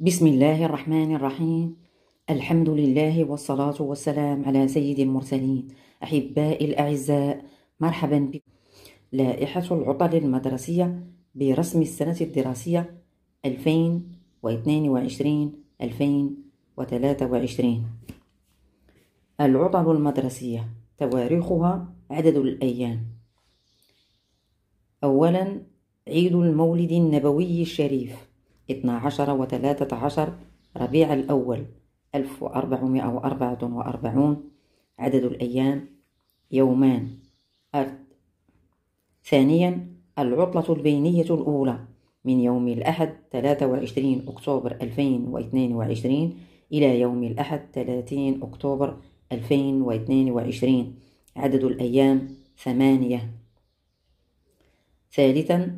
بسم الله الرحمن الرحيم الحمد لله والصلاة والسلام على سيد المرسلين أحبائي الأعزاء مرحبا بكم لائحة العطل المدرسية برسم السنة الدراسية 2022-2023 العطل المدرسية تواريخها عدد الأيام أولا عيد المولد النبوي الشريف 12 و 13 ربيع الأول 1444 عدد الأيام يومان أرض ثانيا العطلة البينية الأولى من يوم الأحد 23 أكتوبر 2022 إلى يوم الأحد 30 أكتوبر 2022 عدد الأيام ثمانية ثالثا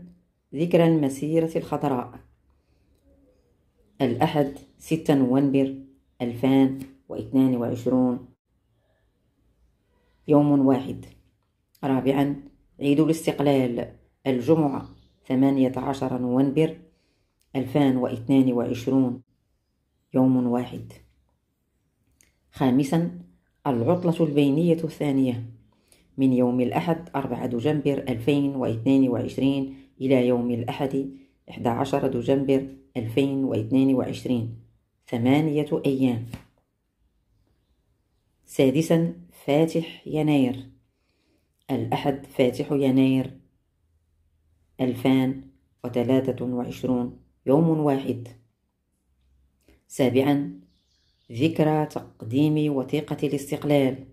ذكرى المسيرة الخضراء الأحد ستة نوفمبر ألفان واثنان وعشرون يوم واحد رابعا عيد الاستقلال الجمعة ثمانية عشر نوفمبر ألفان واثنان وعشرون يوم واحد خامسا العطلة البينية الثانية من يوم الأحد أربعة دجنبر ألفين واثنان وعشرين إلى يوم الأحد 11 دجنبر 2022 ثمانية أيام سادسا فاتح يناير الأحد فاتح يناير 2023 يوم واحد سابعا ذكرى تقديم وثيقة الاستقلال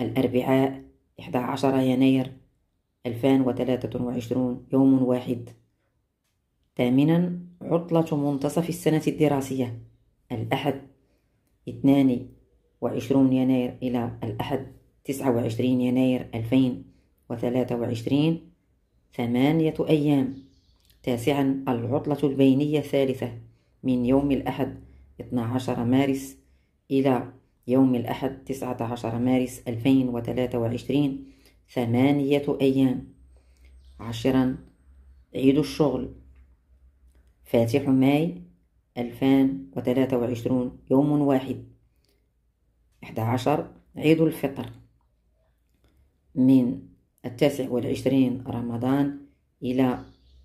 الأربعاء 11 يناير 2023 يوم واحد ثامنا عطلة منتصف السنة الدراسية الأحد اثنان وعشرون يناير إلى الأحد تسعة وعشرين يناير ألفين وثلاثة وعشرين ثمانية أيام تاسعا العطلة البينية الثالثة من يوم الأحد 12 مارس إلى يوم الأحد 19 مارس 2023 ثمانية أيام عشرا عيد الشغل فاتح ماي 2023 وعشرون يوم واحد 11 عشر عيد الفطر من التاسع والعشرين رمضان إلى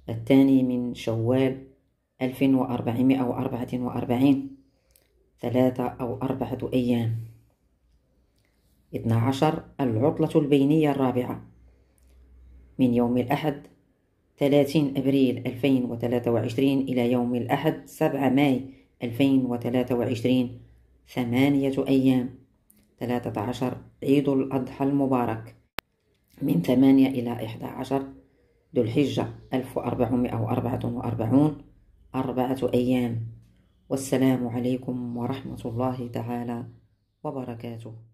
الثاني من شوال 1444 ثلاثة أو أربعة أيام اثنا عشر العطلة البينية الرابعة من يوم الأحد 30 أبريل 2023 إلى يوم الأحد 7 ماي 2023 ثمانية أيام 13 عيد الأضحى المبارك من 8 إلى 11 ذو الحجة 1444 أربعة أيام والسلام عليكم ورحمة الله تعالى وبركاته